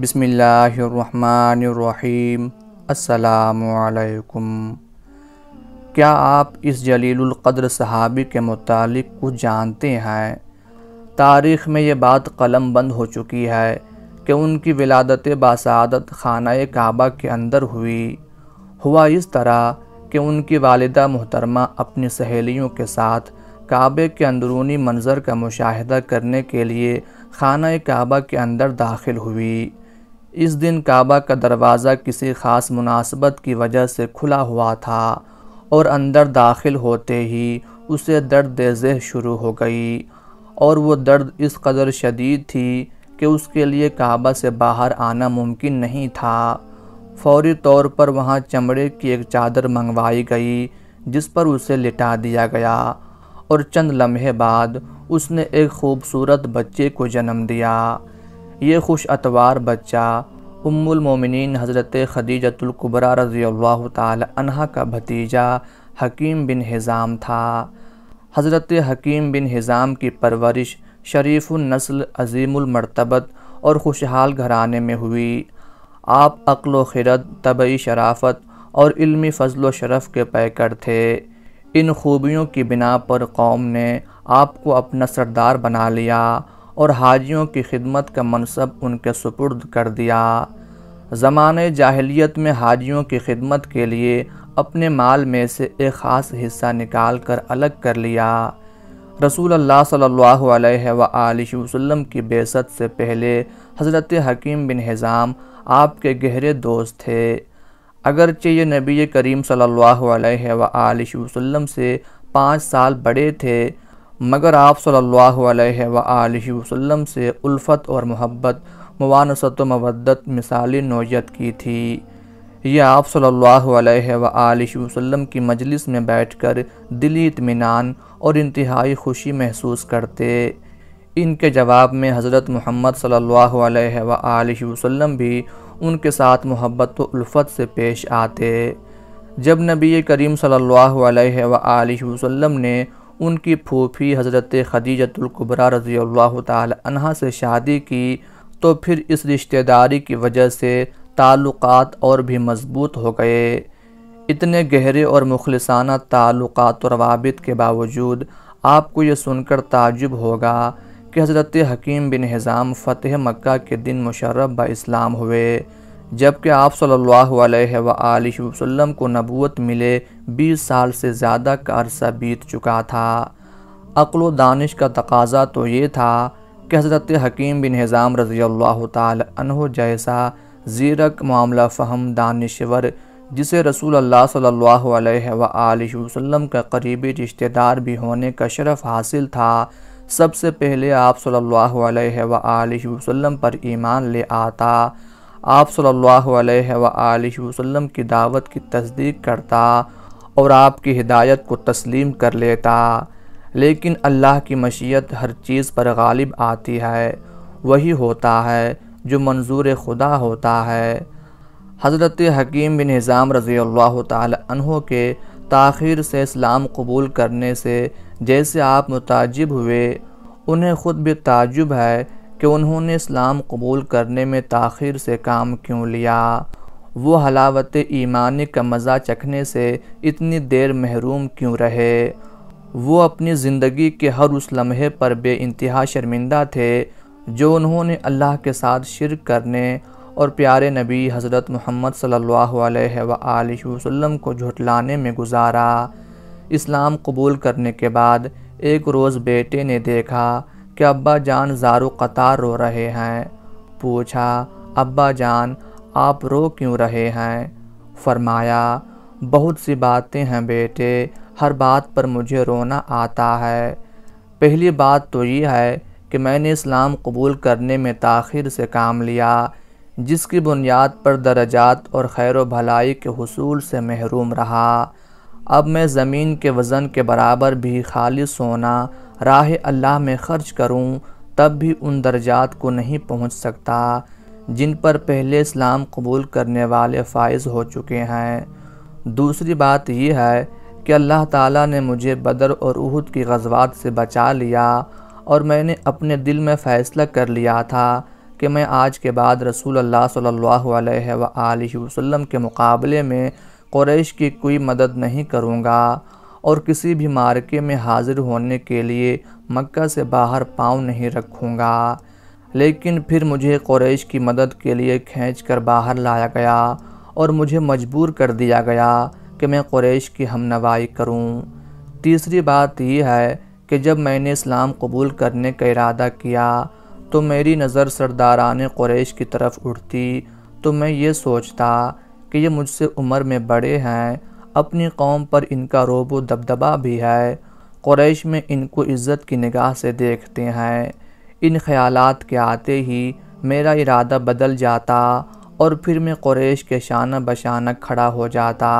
बिसमीम् असलकुम क्या आप इस जलीलक़द्र सहाबी के मुतालिक कुछ जानते हैं तारीख़ में ये बात कलम बंद हो चुकी है कि उनकी विलादत बासादत खाना काबा के अंदर हुई हुआ इस तरह कि उनकी वालदा मोहतरमा अपनी सहेलियों के साथ काबे के अंदरूनी मंज़र का मुशाह करने के लिए खाना काबा के अंदर दाखिल हुई इस दिन काबा का दरवाज़ा किसी ख़ास मुनासबत की वजह से खुला हुआ था और अंदर दाखिल होते ही उसे दर्द देजह शुरू हो गई और वो दर्द इस कदर शदीद थी कि उसके लिए काबा से बाहर आना मुमकिन नहीं था फौरी तौर पर वहाँ चमड़े की एक चादर मंगवाई गई जिस पर उसे लिटा दिया गया और चंद लम्हे बाद उसने एक खूबसूरत बच्चे को जन्म दिया ये खुश अतवार बच्चा उम्मुलमोमिन हज़रत खदीजतुल्कुबरा रज़ी अल्लाह तहा का भतीजा हकीम बिन हिज़ाम था हज़रत हकीम बिन हिज़ाम की परवरिश शरीफ़ुलनस्ल अजीमरतबत और खुशहाल घराने में हुई आप अक्ल खिरत तबई शराफत और इल्मी फ़जल शरफ़ के पैकर थे इन खूबियों की बिना पर कौम ने आपको अपना सरदार बना लिया और हाजियों की खिदमत का मनसब उनके सुपुर्द कर दिया ज़माने जाहलीत में हाजियों की खिदमत के लिए अपने माल में से एक ख़ास हिस्सा निकाल कर अलग कर लिया रसूल अल्लाह सल्लल्लाहु अलैहि वसल्लम की बेसत से पहले हज़रत हकीम बिन हिज़ाम आपके गहरे दोस्त थे अगरचे ये नबी करीम सल्लल्लाहु अलैहि वसल्लम से पाँच साल बड़े थे मगर आप सल्लल्लाहु अलैहि वसल्लम से उल्फत और मोहब्बत मवानसत मवदत मिसाली नोयत की थी यह आप सल्लल्लाहु अलैहि वसल्लम की मजलिस में बैठकर दिली इतमान और इंतहाई खुशी महसूस करते इनके जवाब में हज़रत मोहम्मद सल्लल्लाहु अलैहि वसल्लम भी उनके साथ मोहब्बत व उल्फत से पेश आते जब नबी करीम सल्लल्लाहु अलैहि वसल्लम ने उनकी फूफी हज़रत खदीजतुल्कुबरा रज़ी अल्लाह से शादी की तो फिर इस रिश्तेदारी की वजह से ताल्लुकात और भी मजबूत हो गए इतने गहरे और मुखलसाना ताल्लुक़ात और रवाबित के बावजूद आपको ये सुनकर ताजुब होगा कि हज़रत हकीम बिन हज़ाम फ़तेह मक्का के दिन मुशर्रफ ब इस्लाम हुए जबकि आप सल्लल्लाहु अलैहि वसल्लम को नबूत मिले 20 साल से ज़्यादा का अरसा बीत चुका था अक्ल दानिश का तकाजा तो ये था कि हज़रत हकीम बिन हज़ाम रज़ी अल्लाह जैसा ज़ीरक मामला फ़हम दानश्वर जिसे रसूल अल्लाह सल्लल्लाहु अलैहि वसल्लम का करीबी रिश्तेदार भी होने का शरफ़ हासिल था सबसे पहले आप सल्लल्लाहु अलैहि वसल्लम पर ईमान ले आता आप सल्लल्लाहु अलैहि वसल्लम की दावत की तस्दीक करता और आपकी हिदायत को तस्लीम कर लेता लेकिन अल्लाह की मशीयत हर चीज़ पर गालिब आती है वही होता है जो मंजूर खुदा होता है हज़रत हकीम बिन निज़ाम रज़ी अल्लाह तहों के ताखिर से इस्लाम कबूल करने से जैसे आप मुताजब हुए उन्हें ख़ुद भी ताजुब है कि उन्होंने इस्लाम कबूल करने में ताखिर से काम क्यों लिया वो हलावत ईमानी का मज़ा चखने से इतनी देर महरूम क्यों रहे वो अपनी ज़िंदगी के हर उस लम्हे पर बे इंतहा शर्मिंदा थे जो उन्होंने अल्लाह के साथ शिरक करने और प्यारे नबी हज़रत मोहम्मद सल्लल्लाहु अलैहि वसल्लम को झुटलाने में गुजारा इस्लाम कबूल करने के बाद एक रोज़ बेटे ने देखा कि अब्बा जान जारो कतार रो रहे हैं पूछा अब्बा जान आप रो क्यों रहे हैं फरमाया बहुत सी बातें हैं बेटे हर बात पर मुझे रोना आता है पहली बात तो ये है कि मैंने इस्लाम कबूल करने में ताखिर से काम लिया जिसकी बुनियाद पर दर्जात और खैर भलाई के हसूल से महरूम रहा अब मैं ज़मीन के वज़न के बराबर भी खाली सोना राह अल्लाह में ख़र्च करूं तब भी उन दर्जात को नहीं पहुंच सकता जिन पर पहले इस्लाम कबूल करने वाले फ़ाइज हो चुके हैं दूसरी बात यह है कि अल्लाह ताला ने मुझे बदर और उहद की गजवात से बचा लिया और मैंने अपने दिल में फ़ैसला कर लिया था कि मैं आज के बाद रसूल अल्लाह सल्लल्लाहु अलैहि वसल्लम के मुकाबले में क़ुरैश की कोई मदद नहीं करूँगा और किसी भी मार्के में हाजिर होने के लिए मक्का से बाहर पाँव नहीं रखूँगा लेकिन फिर मुझे क़ुरैश की मदद के लिए खींच कर बाहर लाया गया और मुझे मजबूर कर दिया गया कि मैं क़ुरैश की हमनवाई करूँ तीसरी बात यह है कि जब मैंने इस्लाम कबूल करने का इरादा किया तो मेरी नज़र सरदारान क़ुरैश की तरफ उठती तो मैं ये सोचता कि ये मुझसे उम्र में बड़े हैं अपनी कौम पर इनका रोबो दबदबा भी है क्रैश में इनको इज़्ज़त की निगाह से देखते हैं इन ख्यालात के आते ही मेरा इरादा बदल जाता और फिर मैं क्रैश के शाना बशाना खड़ा हो जाता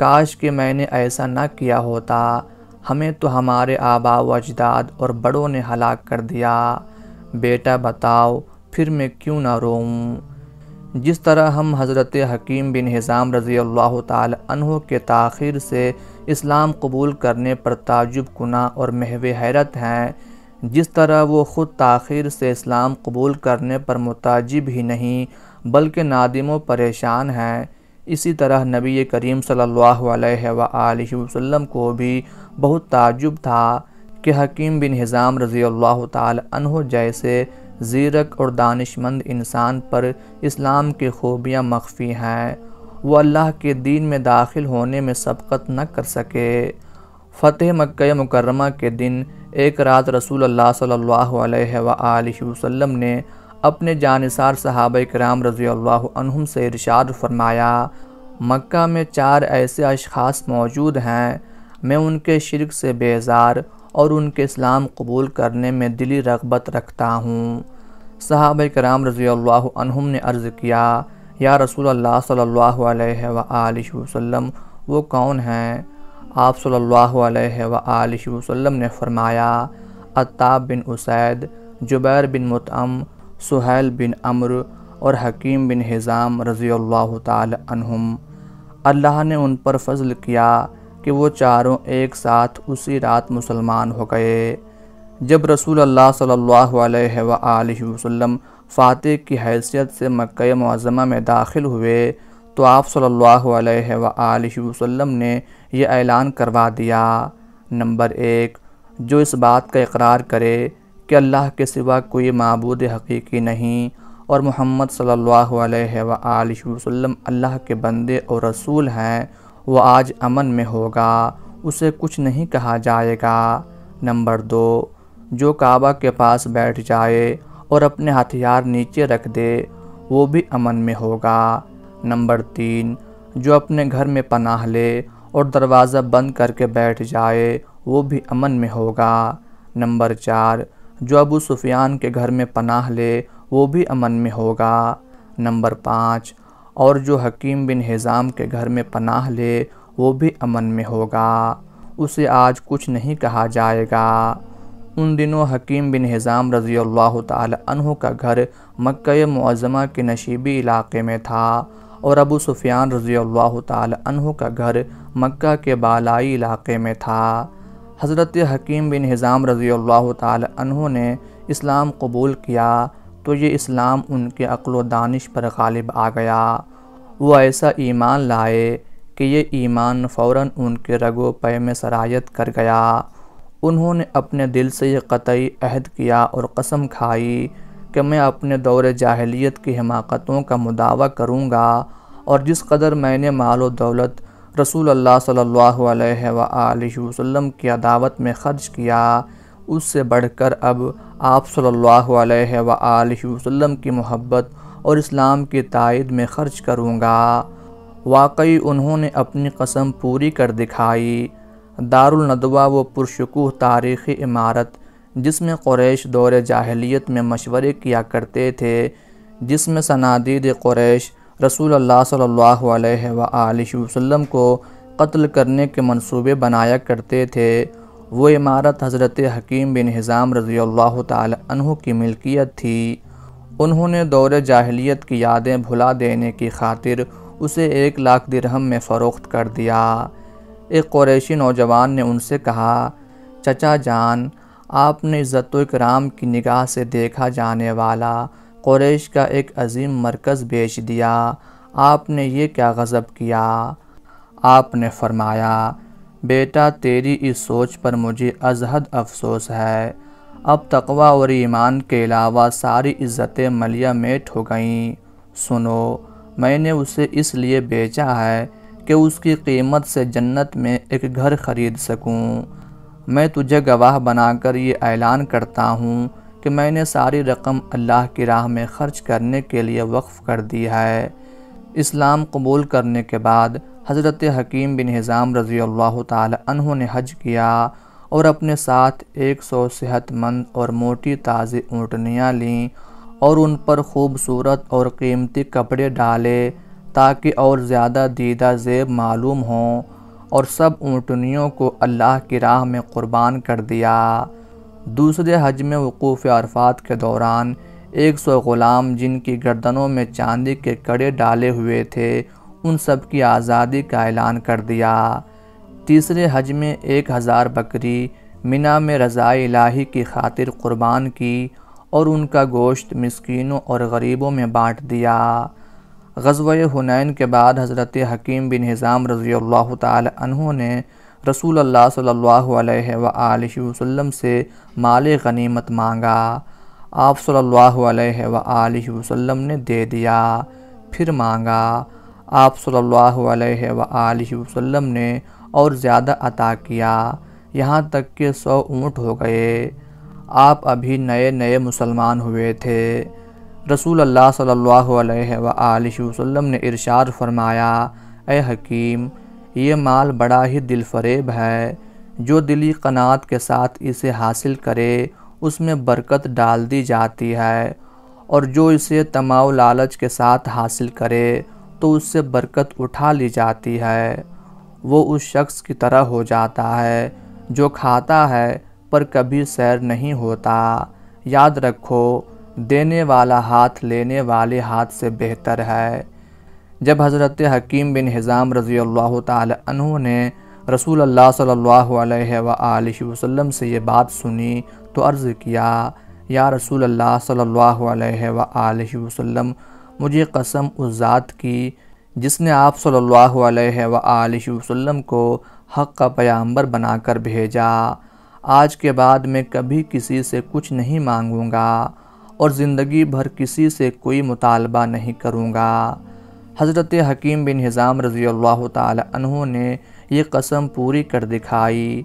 काश कि मैंने ऐसा ना किया होता हमें तो हमारे आबा व अजदाद और बड़ों ने हलाक कर दिया बेटा बताओ फिर मैं क्यों ना रोऊं जिस तरह हम हज़रत हकीम बिन हिज़ाम रज़ी अल्लाह तहों के तखिर से इस्लाम कबूल करने पर ताजुब कुना और महव हैरत हैं जिस तरह वो ख़ुद तखिर से इस्लाम कबूल करने पर मुताजिब ही नहीं बल्कि व परेशान हैं इसी तरह नबी करीम सल्लल्लाहु अलैहि वसल्लम को भी बहुत ताजुब था कि हकीम बिन हिज़ाम रज़ी अल्लाह तहों जैसे ज़ीरक और दानिशमंद इंसान पर इस्लाम की खूबियाँ मख्फी हैं वो अल्लाह के दीन में दाखिल होने में सबकत न कर सके फ़तेह मक्का मुकरमा के दिन एक रात रसूल अल्लाह सल्लल्लाहु अलैहि वसल्लम ने अपने जानसार सहाब कराम रजी अल्लाह से इरशाद फरमाया मक्का में चार ऐसे अशखास मौजूद हैं मैं उनके शिरक से बेजार और उनके इस्लाम कबूल करने में दिली रगबत रखता हूँ साहब कराम रज़ील्लाम ने अर्ज़ किया या रसूल अल्लाह सल्लल्लाहु वो कौन हैं आप सल्ला वसम ने फरमाया अताब बिन उसैद जुबैर बिन मतम सुहैल बिन अम्र और हकीम बिन हिज़ाम रज़ी तहम अल्लाह ने उन पर फजल किया कि वो चारों एक साथ उसी रात मुसलमान हो गए जब रसूल अल्लाह सल्लल्लाहु अलैहि वसल्लम फ़ातह की हैसियत से मक्का मज़मा में दाखिल हुए तो आप सल्लल्लाहु अलैहि वसल्लम ने यह ऐलान करवा दिया नंबर एक जो इस बात का इकरार करे कि अल्लाह के सिवा कोई मबूद हकीकी नहीं और मोहम्मद सल्लल्लाहु अलैहि वसल्लम अल्लाह के बंदे और रसूल हैं वह आज अमन में होगा उसे कुछ नहीं कहा जाएगा नंबर दो जो काबा के पास बैठ जाए और अपने हथियार नीचे रख दे वो भी अमन में होगा नंबर तीन जो अपने घर में पनाह ले और दरवाज़ा बंद करके बैठ जाए वो भी अमन में होगा नंबर चार जो अबू सुफियान के घर में पनाह ले वो भी अमन में होगा नंबर पाँच और जो हकीम बिन हिज़ाम के घर में पनाह ले वो भी अमन में होगा उसे आज कुछ नहीं कहा जाएगा उन दिनों हकीम बिन हिज़ाम रज़ी अल्लाह तहों का घर मक्का मुआज़मा के नशीबी इलाके में था और अबू सुफियान रज़ी अल्लाह तहों का घर मक्का के बालाई इलाके में था हज़रत हकीम बिन हिज़ाम रज़ी अल्लाह तहों ने इस्लाम कबूल किया तो ये इस्लाम उनके अक्ल दानिश पर गालिब आ गया वो ऐसा ईमान लाए कि ये ईमान फ़ौर उनके रगो पे में सरायत कर गया उन्होंने अपने दिल से ये कतई अहद किया और कसम खाई कि मैं अपने दौर जाहलीत की हिमाकतों का मुदावा करूँगा और जिस कदर मैंने माल दौलत रसूल अल्लाह सल्लल्लाहु अलैहि वसल्लम की अदावत में ख़र्च किया उससे बढ़कर अब आप सल्लल्लाहु अलैहि वसल्लम की मोहब्बत और इस्लाम के तायद में ख़र्च करूँगा वाकई उन्होंने अपनी कसम पूरी कर दिखाई दारुलनदवा व पुरशकूह तारीख़ी इमारत जिसमें क्रैश दौर जाहलीत में मशवरे किया करते थे जिसमें सनादीद क्रैश रसूल अल्लाह सल्लल्लाहु अलैहि वसल्लम को कत्ल करने के मंसूबे बनाया करते थे वो इमारत हज़रत हकीम बिन हिज़ाम रज़ी अल्लाह तहु की मिल्कियत थी उन्होंने दौर जाहलीत की यादें भुला देने की खातिर उसे एक लाख दिरहम में फ़रोख्त कर दिया एक क़ुरैशी नौजवान ने उनसे कहा चचा जान आपने इज़्ज़त कराम की निगाह से देखा जाने वाला क़ुरैश का एक अजीम मरकज़ बेच दिया आपने ये क्या गज़ब किया आपने फरमाया बेटा तेरी इस सोच पर मुझे अजहद अफसोस है अब तकवा और ईमान के अलावा सारी इज़्ज़तें मलिया मेट हो गईं सुनो मैंने उसे इसलिए बेचा है कि उसकी कीमत से जन्नत में एक घर खरीद सकूं। मैं तुझे गवाह बनाकर ये ऐलान करता हूँ कि मैंने सारी रकम अल्लाह की राह में खर्च करने के लिए वक्फ़ कर दी है इस्लाम कबूल करने के बाद हज़रत हकीम बिन हिज़ाम रज़ी अल्लाह तहों ने हज किया और अपने साथ एक सौ सेहतमंद और मोटी ताज़ी ऊँटनियाँ लीं और उन पर खूबसूरत और कीमती कपड़े डाले ताकि और ज़्यादा दीदा जेब मालूम हों और सब ऊँटनियों को अल्लाह की राह में क़ुरबान कर दिया दूसरे हज में वकूफ़ अरफात के दौरान एक सौ ग़ुलाम जिनकी गर्दनों में चांदी के कड़े डाले हुए थे उन सब की आज़ादी का ऐलान कर दिया तीसरे हज में एक हज़ार बकरी मिना में रज़ा इलाही की खातिर क़ुरबान की और उनका गोश्त मिसकीनों और गरीबों में बाँट दिया गजवा हुनैन के बाद हज़रत हकीम बिन हिज़ाम रज़ी अल्लाह तहों ने रसूल अल्लाह सल्लल्लाहु अलैहि वसल्लम से माल गनीमत मांगा आप सल्लल्लाहु अलैहि वसल्लम ने दे दिया फिर मांगा आप सल्लल्लाहु अलैहि वसल्लम ने और ज़्यादा अता किया यहाँ तक कि सौ ऊँट हो गए आप अभी नए नए मुसलमान हुए थे रसूल अल्लाह सल्लल्लाहु अलैहि वसल्लम ने इरशाद फरमाया ए हकीम ये माल बड़ा ही दिलफरेब है जो दिली कनात के साथ इसे हासिल करे उसमें बरकत डाल दी जाती है और जो इसे तमाव लालच के साथ हासिल करे तो उससे बरकत उठा ली जाती है वो उस शख्स की तरह हो जाता है जो खाता है पर कभी सैर नहीं होता याद रखो देने वाला हाथ लेने वाले हाथ से बेहतर है जब हज़रत हकीम बिन हिज़ाम रज़ी अल्लाह तु ने रसूल अल्लाह सल्लल्लाहु अलैहि वसल्लम से ये बात सुनी तो अर्ज़ किया या रसूल अल्लाह सल्लल्लाहु अलैहि वसल्लम मुझे कसम उस ज़ात की जिसने आप सल्लल्लाहु अलैहि वसल्लम को हक़ का पयाम्बर बनाकर भेजा आज के बाद मैं कभी किसी से कुछ नहीं मांगूँगा और ज़िंदगी भर किसी से कोई मुतालबा नहीं करूँगा हज़रत हकीम बिन हिज़ाम रज़ी अल्लाह ने यह कसम पूरी कर दिखाई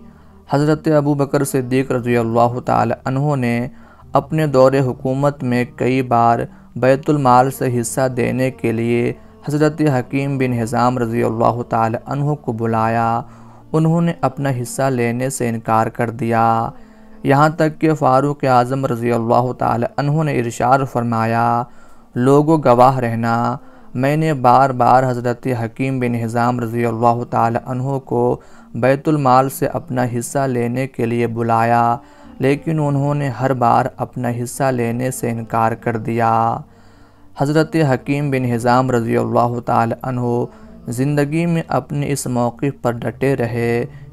हज़रत अबू बकर सिद्दीक रज़ी अल्लाह तहों ने अपने दौर हुकूमत में कई बार बैतुलमाल से हिस्सा देने के लिए हज़रत हकीम बिन हज़ाम रज़ी अल्लाह तह को बुलाया उन्होंने अपना हिस्सा लेने से इनकार कर दिया यहाँ तक कि फ़ारूक आज़म रज़ी अल्लाह तह ने इरशार फरमाया लोगों गवाह रहना मैंने बार बार हज़रत हकीम बिन हज़ाम रज़ी अल्लाह तह को बैतुलमाल से अपना हिस्सा लेने के लिए बुलाया लेकिन उन्होंने हर बार अपना हिस्सा लेने से इनकार कर दिया हज़रत हकीम बिन हिज़ाम रज़ी अल्लाह तहो ज़िंदगी में अपने इस मौक़ पर डटे रहे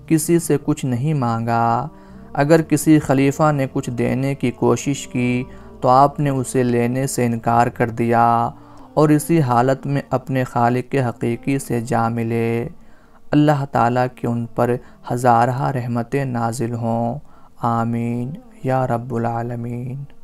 किसी से कुछ नहीं मांगा अगर किसी खलीफा ने कुछ देने की कोशिश की तो आपने उसे लेने से इनकार कर दिया और इसी हालत में अपने खालिक के हकीकी से जा मिले अल्लाह ताला की उन पर हज़ारहा रहमतें नाजिल हों आमीन या रब्बुल रबालमीन